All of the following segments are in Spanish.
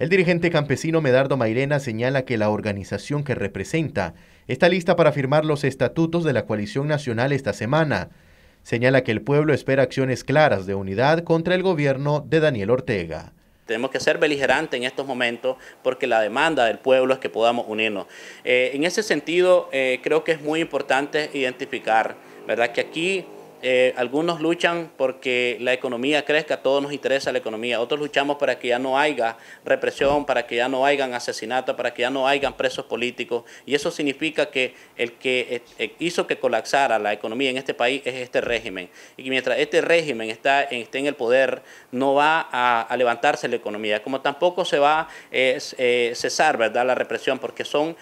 El dirigente campesino Medardo Mairena señala que la organización que representa está lista para firmar los estatutos de la coalición nacional esta semana. Señala que el pueblo espera acciones claras de unidad contra el gobierno de Daniel Ortega. Tenemos que ser beligerantes en estos momentos porque la demanda del pueblo es que podamos unirnos. Eh, en ese sentido, eh, creo que es muy importante identificar ¿verdad? que aquí eh, algunos luchan porque la economía crezca, todos nos interesa la economía. Otros luchamos para que ya no haya represión, para que ya no hayan asesinatos, para que ya no hayan presos políticos. Y eso significa que el que eh, eh, hizo que colapsara la economía en este país es este régimen. Y mientras este régimen está esté en el poder, no va a, levantarse la economía, como tampoco se va a cesar ¿verdad? la represión, porque son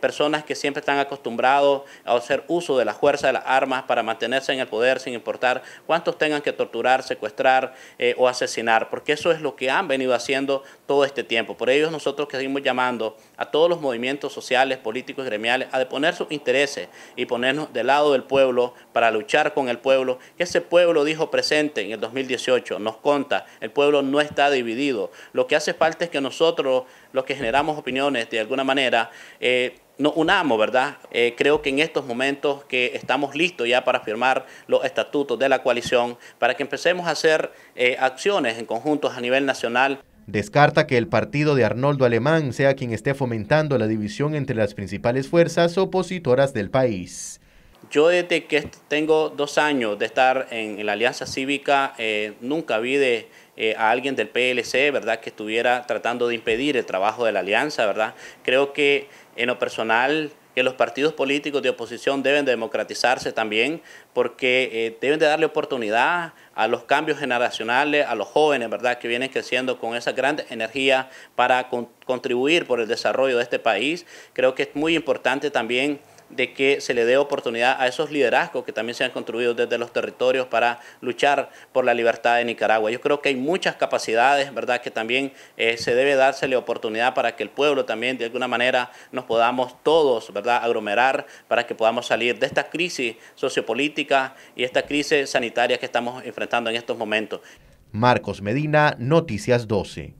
personas que siempre están acostumbrados a hacer uso de la fuerza de las armas para mantenerse en el poder sin importar cuántos tengan que torturar, secuestrar eh, o asesinar, porque eso es lo que han venido haciendo todo este tiempo. Por ello nosotros que seguimos llamando a todos los movimientos sociales, políticos y gremiales a deponer sus intereses y ponernos del lado del pueblo para luchar con el pueblo, que ese pueblo dijo presente en el 2018, nos conta, el pueblo no está dividido. Lo que hace falta es que nosotros, los que generamos opiniones de alguna manera, eh, nos unamos, ¿verdad? Eh, creo que en estos momentos que estamos listos ya para firmar los estatutos de la coalición, para que empecemos a hacer eh, acciones en conjuntos a nivel nacional. Descarta que el partido de Arnoldo Alemán sea quien esté fomentando la división entre las principales fuerzas opositoras del país. Yo desde que tengo dos años de estar en, la Alianza Cívica, eh, nunca vi de, eh, a alguien del PLC, ¿verdad?, que estuviera tratando de impedir el trabajo de la Alianza, ¿verdad? Creo que en lo personal que los partidos políticos de oposición deben democratizarse también, porque eh, deben de darle oportunidad a los cambios generacionales, a los jóvenes, ¿verdad?, que vienen creciendo con esa gran energía para contribuir por el desarrollo de este país. Creo que es muy importante también de que se le dé oportunidad a esos liderazgos que también se han construido desde los territorios para luchar por la libertad de Nicaragua. Yo creo que hay muchas capacidades, ¿verdad?, que también eh, se debe dársele oportunidad para que el pueblo también de alguna manera nos podamos todos, ¿verdad?, aglomerar para que podamos salir de esta crisis sociopolítica y esta crisis sanitaria que estamos enfrentando en estos momentos. Marcos Medina, Noticias 12.